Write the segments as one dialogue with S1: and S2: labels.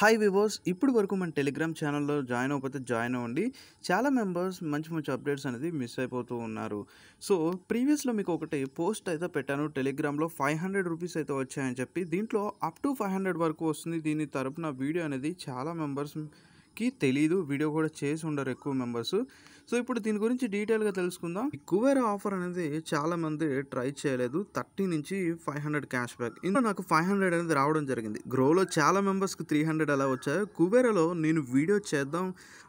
S1: hi viewers ఇప్పుడు వరకు మన టెలిగ్రామ్ ఛానల్లో జాయిన్ అవ్వకపోతే జాయిన్ అవ్వండి చాలా మెంబర్స్ మంచి మంచి అప్డేట్స్ అనేది మిస్ అయిపోతూ ఉన్నారు సో ప్రీవియస్లో మీకు ఒకటి పోస్ట్ అయితే పెట్టాను టెలిగ్రామ్లో ఫైవ్ హండ్రెడ్ రూపీస్ అయితే వచ్చాయని చెప్పి దీంట్లో అప్ టు ఫైవ్ హండ్రెడ్ వరకు వస్తుంది దీని తరపున వీడియో అనేది చాలా మెంబర్స్ కి తెలీదు వీడియో కూడా చేసి ఉండరు ఎక్కువ మెంబర్స్ సో ఇప్పుడు దీని గురించి డీటెయిల్గా తెలుసుకుందాం ఈ ఆఫర్ అనేది చాలా మంది ట్రై చేయలేదు థర్టీ నుంచి ఫైవ్ హండ్రెడ్ క్యాష్ బ్యాక్ ఇందులో నాకు ఫైవ్ హండ్రెడ్ అనేది రావడం జరిగింది గ్రోలో చాలా మెంబర్స్కి త్రీ హండ్రెడ్ అలా వచ్చాయి కువేరలో నేను వీడియో చేద్దాం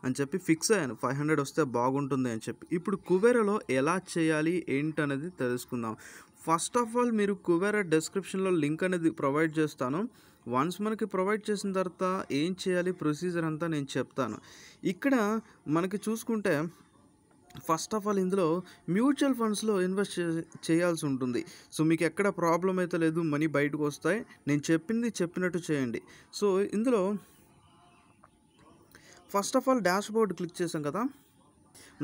S1: అని చెప్పి ఫిక్స్ అయ్యాను ఫైవ్ హండ్రెడ్ వస్తే బాగుంటుంది అని చెప్పి ఇప్పుడు కువేరలో ఎలా చేయాలి ఏంటి అనేది తెలుసుకుందాం ఫస్ట్ ఆఫ్ ఆల్ మీరు కువేర డిస్క్రిప్షన్లో లింక్ అనేది ప్రొవైడ్ చేస్తాను వన్స్ మనకి ప్రొవైడ్ చేసిన తర్వాత ఏం చేయాలి ప్రొసీజర్ అంతా నేను చెప్తాను ఇక్కడ మనకి చూసుకుంటే ఫస్ట్ ఆఫ్ ఆల్ ఇందులో మ్యూచువల్ ఫండ్స్లో ఇన్వెస్ట్ చేయాల్సి ఉంటుంది సో మీకు ఎక్కడ ప్రాబ్లం అయితే లేదు మనీ బయటకు వస్తాయి నేను చెప్పింది చెప్పినట్టు చేయండి సో ఇందులో first of all dashboard click చేసాం కదా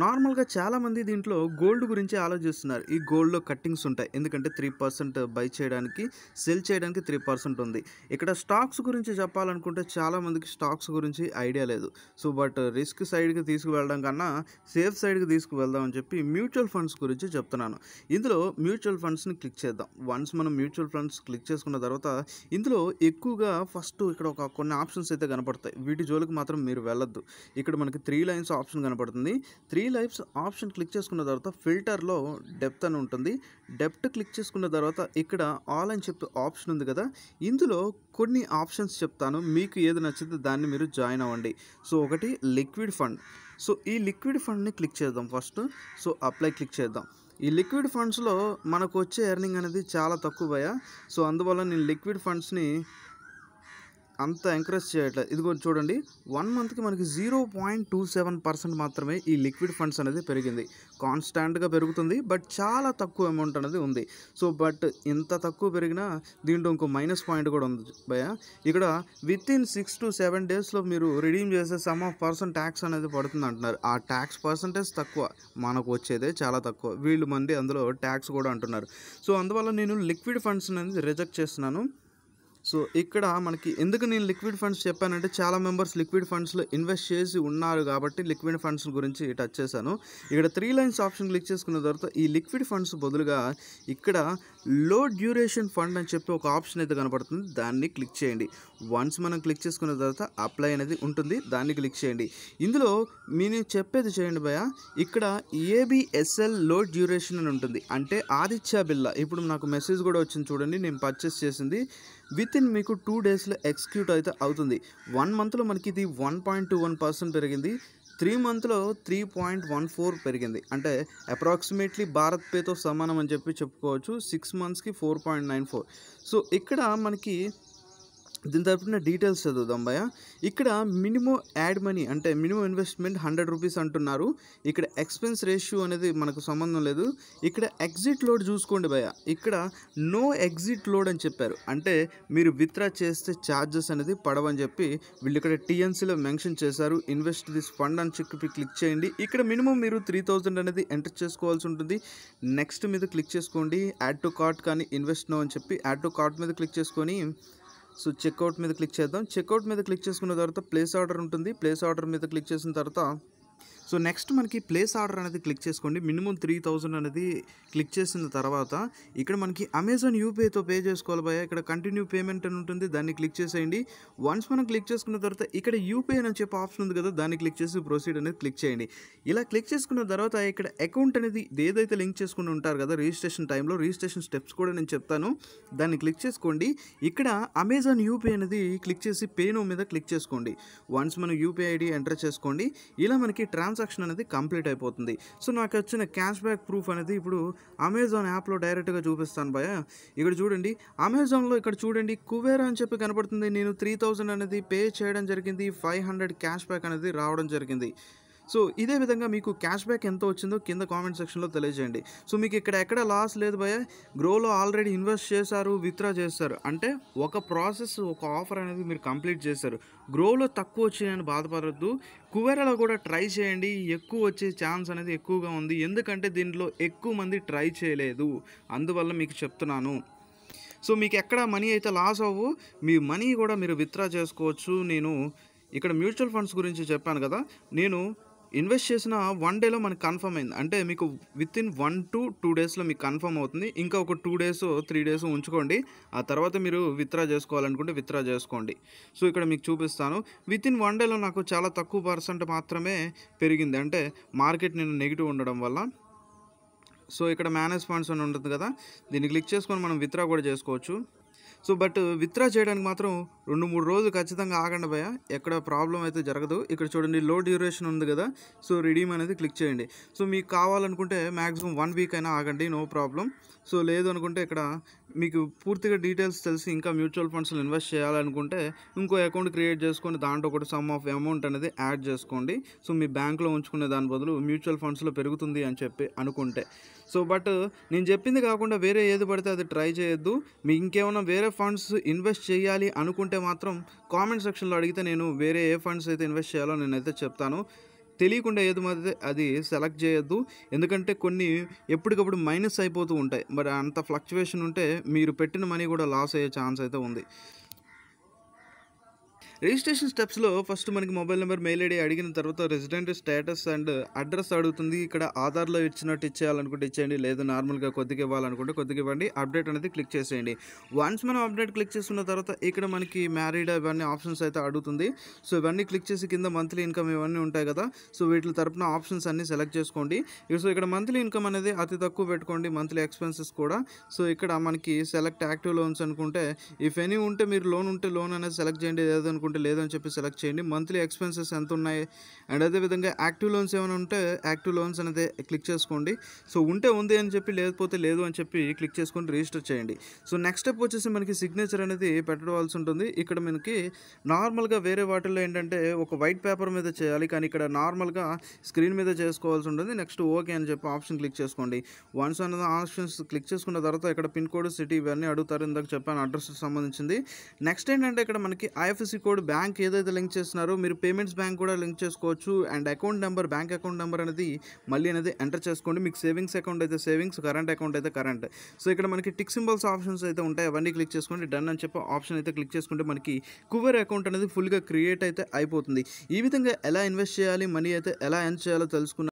S1: నార్మల్గా చాలామంది దీంట్లో గోల్డ్ గురించి ఆలోచిస్తున్నారు ఈ గోల్డ్లో కట్టింగ్స్ ఉంటాయి ఎందుకంటే త్రీ పర్సెంట్ బై చేయడానికి సెల్ చేయడానికి త్రీ పర్సెంట్ ఉంది ఇక్కడ స్టాక్స్ గురించి చెప్పాలనుకుంటే చాలామందికి స్టాక్స్ గురించి ఐడియా లేదు సో బట్ రిస్క్ సైడ్కి తీసుకువెళ్ళడం కన్నా సేఫ్ సైడ్కి తీసుకువెళ్దామని చెప్పి మ్యూచువల్ ఫండ్స్ గురించి చెప్తున్నాను ఇందులో మ్యూచువల్ ఫండ్స్ని క్లిక్ చేద్దాం వన్స్ మనం మ్యూచువల్ ఫండ్స్ క్లిక్ చేసుకున్న తర్వాత ఇందులో ఎక్కువగా ఫస్ట్ ఇక్కడ ఒక కొన్ని ఆప్షన్స్ అయితే కనపడతాయి వీటి జోలికి మాత్రం మీరు వెళ్ళొద్దు ఇక్కడ మనకి త్రీ లైన్స్ ఆప్షన్ కనపడుతుంది త్రీ లైఫ్స్ ఆప్షన్ క్లిక్ చేసుకున్న తర్వాత ఫిల్టర్లో డెప్త్ అని ఉంటుంది డెప్త్ క్లిక్ చేసుకున్న తర్వాత ఇక్కడ ఆల్ అని చెప్పి ఆప్షన్ ఉంది కదా ఇందులో కొన్ని ఆప్షన్స్ చెప్తాను మీకు ఏది నచ్చితే దాన్ని మీరు జాయిన్ అవ్వండి సో ఒకటి లిక్విడ్ ఫండ్ సో ఈ లిక్విడ్ ఫండ్ని క్లిక్ చేద్దాం ఫస్ట్ సో అప్లై క్లిక్ చేద్దాం ఈ లిక్విడ్ ఫండ్స్లో మనకు వచ్చే ఎర్నింగ్ అనేది చాలా తక్కువ సో అందువల్ల నేను లిక్విడ్ ఫండ్స్ని అంత ఎంకరేజ్ చేయట్లేదు ఇదిగో చూడండి వన్ మంత్కి మనకి zero point two seven percent మాత్రమే ఈ లిక్విడ్ ఫండ్స్ అనేది పెరిగింది కాన్స్టాంట్గా పెరుగుతుంది బట్ చాలా తక్కువ అమౌంట్ అనేది ఉంది సో బట్ ఇంత తక్కువ పెరిగినా దీంట్లో ఇంకో మైనస్ పాయింట్ కూడా ఉంది భయ ఇక్కడ within six to seven డేస్లో మీరు రిడీమ్ చేసే సమ్ ఆఫ్ పర్సెంట్ ట్యాక్స్ అనేది పడుతుంది అంటున్నారు ఆ ట్యాక్స్ పర్సంటేజ్ తక్కువ మనకు వచ్చేదే చాలా తక్కువ వీళ్ళు మంది అందులో ట్యాక్స్ కూడా అంటున్నారు సో అందువల్ల నేను లిక్విడ్ ఫండ్స్ అనేది రిజెక్ట్ చేస్తున్నాను సో ఇక్కడ మనకి ఎందుకు నేను లిక్విడ్ ఫండ్స్ చెప్పానంటే చాలా మెంబర్స్ లిక్విడ్ ఫండ్స్లో ఇన్వెస్ట్ చేసి ఉన్నారు కాబట్టి లిక్విడ్ ఫండ్స్ గురించి టచ్ చేశాను ఇక్కడ త్రీ లైన్స్ ఆప్షన్ క్లిక్ చేసుకున్న తర్వాత ఈ లిక్విడ్ ఫండ్స్ బదులుగా ఇక్కడ లో డ్యూరేషన్ ఫండ్ అని చెప్పి ఒక ఆప్షన్ అయితే కనపడుతుంది దాన్ని క్లిక్ చేయండి వన్స్ మనం క్లిక్ చేసుకున్న తర్వాత అప్లై అనేది ఉంటుంది దాన్ని క్లిక్ చేయండి ఇందులో నేను చెప్పేది చేయండి భయ ఇక్కడ ఏబిఎస్ఎల్ లో డ్యూరేషన్ అని ఉంటుంది అంటే ఆదిత్య బిల్లా ఇప్పుడు నాకు మెసేజ్ కూడా వచ్చింది చూడండి నేను పర్చేస్ చేసింది విత్ ఇన్ మీకు టూ డేస్లో ఎగ్జిక్యూట్ అయితే అవుతుంది వన్ మంత్లో మనకి ఇది one point two one percent పెరిగింది త్రీ మంత్లో త్రీ పాయింట్ వన్ ఫోర్ పెరిగింది అంటే అప్రాక్సిమేట్లీ భారత్ పేతో సమానం అని చెప్పి చెప్పుకోవచ్చు సిక్స్ మంత్స్కి four point nine four so ఇక్కడ మనకి దీని తరపున డీటెయిల్స్ చదువుదాం భయ ఇక్కడ మినిమం యాడ్ మనీ అంటే మినిమం ఇన్వెస్ట్మెంట్ హండ్రెడ్ రూపీస్ అంటున్నారు ఇక్కడ ఎక్స్పెన్స్ రేషియో అనేది మనకు సంబంధం లేదు ఇక్కడ ఎగ్జిట్ లోడ్ చూసుకోండి భయ ఇక్కడ నో ఎగ్జిట్ లోడ్ అని చెప్పారు అంటే మీరు విత్డ్రా చేస్తే ఛార్జెస్ అనేది పడవని చెప్పి వీళ్ళు ఇక్కడ టీఎన్సీలో మెన్షన్ చేశారు ఇన్వెస్ట్ దిస్ ఫండ్ అని చెప్పి క్లిక్ చేయండి ఇక్కడ మినిమం మీరు త్రీ అనేది ఎంటర్ చేసుకోవాల్సి ఉంటుంది నెక్స్ట్ మీద క్లిక్ చేసుకోండి యాడ్ టు కార్ట్ కానీ ఇన్వెస్ట్ నో అని చెప్పి యాడ్ టు కార్ట్ మీద క్లిక్ చేసుకొని సో చెక్అవుట్ మీద క్లిక్ చేద్దాం చెక్అవుట్ మీద క్లిక్ చేసుకున్న తర్వాత ప్లేస్ ఆర్డర్ ఉంటుంది ప్లేస్ ఆర్డర్ మీద క్లిక్ చేసిన తర్వాత సో నెక్స్ట్ మనకి ప్లేస్ ఆర్డర్ అనేది క్లిక్ చేసుకోండి మినిమం త్రీ థౌజండ్ అనేది క్లిక్ చేసిన తర్వాత ఇక్కడ మనకి అమెజాన్ యూపీఐతో పే చేసుకోవాలి భయ ఇక్కడ కంటిన్యూ పేమెంట్ అని ఉంటుంది దాన్ని క్లిక్ చేసేయండి వన్స్ మనం క్లిక్ చేసుకున్న తర్వాత ఇక్కడ యూపీఐ అని చెప్పి ఆప్షన్ ఉంది కదా దాన్ని క్లిక్ చేసి ప్రొసీడ్ అనేది క్లిక్ చేయండి ఇలా క్లిక్ చేసుకున్న తర్వాత ఇక్కడ అకౌంట్ అనేది ఏదైతే లింక్ చేసుకుని ఉంటారు కదా రిజిస్ట్రేషన్ టైంలో రిజిస్ట్రేషన్ స్టెప్స్ కూడా నేను చెప్తాను దాన్ని క్లిక్ చేసుకోండి ఇక్కడ అమెజాన్ యూపీఐ అనేది క్లిక్ చేసి పేనో మీద క్లిక్ చేసుకోండి వన్స్ మనం యూపీఐ ఐడి ఎంటర్ చేసుకోండి ఇలా మనకి ట్రాన్స్ ట్రాన్సాక్షన్ అనేది కంప్లీట్ అయిపోతుంది సో నాకు వచ్చిన క్యాష్ బ్యాక్ ప్రూఫ్ అనేది ఇప్పుడు అమెజాన్ యాప్లో డైరెక్ట్గా చూపిస్తాను భయ ఇక్కడ చూడండి అమెజాన్లో ఇక్కడ చూడండి కువేరా అని చెప్పి కనపడుతుంది నేను త్రీ థౌజండ్ అనేది పే చేయడం జరిగింది ఫైవ్ హండ్రెడ్ క్యాష్ బ్యాక్ అనేది రావడం జరిగింది సో ఇదే విధంగా మీకు క్యాష్ బ్యాక్ ఎంత వచ్చిందో కింద కామెంట్ సెక్షన్లో తెలియజేయండి సో మీకు ఇక్కడ ఎక్కడ లాస్ లేదు భయ గ్రోలో ఆల్రెడీ ఇన్వెస్ట్ చేశారు విత్డ్రా చేస్తారు అంటే ఒక ప్రాసెస్ ఒక ఆఫర్ అనేది మీరు కంప్లీట్ చేశారు గ్రోలో తక్కువ వచ్చిందని బాధపడద్దు కువేరలో కూడా ట్రై చేయండి ఎక్కువ వచ్చే ఛాన్స్ అనేది ఎక్కువగా ఉంది ఎందుకంటే దీంట్లో ఎక్కువ మంది ట్రై చేయలేదు అందువల్ల మీకు చెప్తున్నాను సో మీకు ఎక్కడ మనీ అయితే లాస్ అవ్వు మీ మనీ కూడా మీరు విత్డ్రా చేసుకోవచ్చు నేను ఇక్కడ మ్యూచువల్ ఫండ్స్ గురించి చెప్పాను కదా నేను ఇన్వెస్ట్ చేసిన వన్ డేలో మనకు కన్ఫర్మ్ అయింది అంటే మీకు within one to two డేస్లో మీకు కన్ఫర్మ్ అవుతుంది ఇంకా ఒక టూ డేస్ త్రీ డేస్ ఉంచుకోండి ఆ తర్వాత మీరు విత్డ్రా చేసుకోవాలనుకుంటే విత్డ్రా చేసుకోండి సో ఇక్కడ మీకు చూపిస్తాను విత్ ఇన్ వన్ డేలో నాకు చాలా తక్కువ పర్సెంట్ మాత్రమే పెరిగింది అంటే మార్కెట్ నేను నెగిటివ్ ఉండడం వల్ల సో ఇక్కడ మేనేజ్ ఫండ్స్ అని ఉంటుంది కదా దీన్ని క్లిక్ చేసుకొని మనం విత్డ్రా కూడా చేసుకోవచ్చు సో బట్ విత్డ్రా చేయడానికి మాత్రం రెండు మూడు రోజులు ఖచ్చితంగా ఆగండి భయ ఎక్కడ ప్రాబ్లం అయితే జరగదు ఇక్కడ చూడండి లో డ్యూరేషన్ ఉంది కదా సో రిడీమ్ అనేది క్లిక్ చేయండి సో మీకు కావాలనుకుంటే మ్యాక్సిమం వన్ వీక్ అయినా ఆగండి నో ప్రాబ్లం సో లేదు అనుకుంటే ఇక్కడ మీకు పూర్తిగా డీటెయిల్స్ తెలిసి ఇంకా మ్యూచువల్ ఫండ్స్లో ఇన్వెస్ట్ చేయాలనుకుంటే ఇంకో అకౌంట్ క్రియేట్ చేసుకొని దాంట్లో ఒకటి సమ్ ఆఫ్ అమౌంట్ అనేది యాడ్ చేసుకోండి సో మీ బ్యాంక్లో ఉంచుకునే దాని బదులు మ్యూచువల్ ఫండ్స్లో పెరుగుతుంది అని చెప్పి అనుకుంటే సో బట్ నేను చెప్పింది కాకుండా వేరే ఏది పడితే అది ట్రై చేయొద్దు మీ ఇంకేమైనా వేరే ఫండ్స్ ఇన్వెస్ట్ చేయాలి అనుకుంటే ఉంటే మాత్రం కామెంట్ సెక్షన్లో అడిగితే నేను వేరే ఏ ఫండ్స్ అయితే ఇన్వెస్ట్ చేయాలో నేనైతే చెప్తాను తెలియకుండా ఏది మాది అది సెలెక్ట్ చేయొద్దు ఎందుకంటే కొన్ని ఎప్పటికప్పుడు మైనస్ అయిపోతూ ఉంటాయి మరి అంత ఫ్లక్చువేషన్ ఉంటే మీరు పెట్టిన మనీ కూడా లాస్ అయ్యే ఛాన్స్ అయితే ఉంది రిజిస్ట్రేషన్ స్టెప్స్లో ఫస్ట్ మనకి మొబైల్ నెంబర్ మెయిల్ ఐడి అడిగిన తర్వాత రెసిడెంట్ స్టేటస్ అండ్ అడ్రస్ అడుగుతుంది ఇక్కడ ఆధార్లో ఇచ్చినట్టు ఇచ్చేయాలనుకుంటే ఇచ్చేయండి లేదు నార్మల్గా కొద్దిగా ఇవ్వాలనుకుంటే కొద్దిగా ఇవ్వండి అప్డేట్ అనేది క్లిక్ చేసేయండి వన్స్ మనం అప్డేట్ క్లిక్ చేసుకున్న తర్వాత ఇక్కడ మనకి మ్యారీడ్ ఇవన్నీ ఆప్షన్స్ అయితే అడుగుతుంది సో ఇవన్నీ క్లిక్ చేసి కింద మంత్లీ ఇన్కమ్ ఇవన్నీ ఉంటాయి కదా సో వీటి తరపున ఆప్షన్స్ అన్నీ సెలెక్ట్ చేసుకోండి సో ఇక్కడ మంత్లీ ఇన్కమ్ అనేది అతి తక్కువ పెట్టుకోండి మంత్లీ ఎక్స్పెన్సెస్ కూడా సో ఇక్కడ మనకి సెలెక్ట్ యాక్టివ్ లోన్స్ అనుకుంటే ఇఫ్ ఎనీ ఉంటే మీరు లోన్ ఉంటే లోన్ అనేది సెలెక్ట్ చేయండి ఏదనుకుంటే అనుకుంటే లేదని చెప్పి సెలెక్ట్ చేయండి మంత్లీ ఎక్స్పెన్సెస్ ఎంత ఉన్నాయి అండ్ అదేవిధంగా యాక్టివ్ లోన్స్ ఏమైనా ఉంటే యాక్టివ్ లోన్స్ అనేది క్లిక్ చేసుకోండి సో ఉంటే ఉంది అని చెప్పి లేకపోతే లేదు అని చెప్పి క్లిక్ చేసుకొని రిజిస్టర్ చేయండి సో నెక్స్ట్ స్టెప్ వచ్చేసి మనకి సిగ్నేచర్ అనేది పెట్టవలసి ఉంటుంది ఇక్కడ మనకి నార్మల్గా వేరే వాటిల్లో ఏంటంటే ఒక వైట్ పేపర్ మీద చేయాలి కానీ ఇక్కడ నార్మల్గా స్క్రీన్ మీద చేసుకోవాల్సి ఉంటుంది నెక్స్ట్ ఓకే అని చెప్పి ఆప్షన్ క్లిక్ చేసుకోండి వన్స్ అన్న ఆప్షన్స్ క్లిక్ చేసుకున్న తర్వాత ఇక్కడ పిన్ కోడ్ సిటీ ఇవన్నీ అడుగుతారు ఇందాక చెప్పాను అడ్రస్ సంబంధించింది నెక్స్ట్ ఏంటంటే ఇక్కడ మనకి ఐఎఫ్ఎస్సి కోడ్ కోడ్ బ్యాంక్ ఏదైతే లింక్ చేస్తున్నారో మీరు పేమెంట్స్ బ్యాంక్ కూడా లింక్ చేసుకోవచ్చు and account number bank account number అనేది మళ్ళీ అనేది ఎంటర్ చేసుకోండి మీకు సేవింగ్స్ అకౌంట్ అయితే సేవింగ్స్ కరెంట్ అకౌంట్ అయితే కరెంట్ సో ఇక్కడ మనకి టిక్ సింబల్స్ ఆప్షన్స్ అయితే ఉంటాయి అవన్నీ క్లిక్ చేసుకోండి డన్ అని చెప్పి ఆప్షన్ అయితే క్లిక్ చేసుకుంటే మనకి కువర్ అకౌంట్ అనేది ఫుల్గా క్రియేట్ అయితే అయిపోతుంది ఈ విధంగా ఎలా ఇన్వెస్ట్ చేయాలి మనీ అయితే ఎలా ఎర్న్ చేయాలో తెలుసుకున్న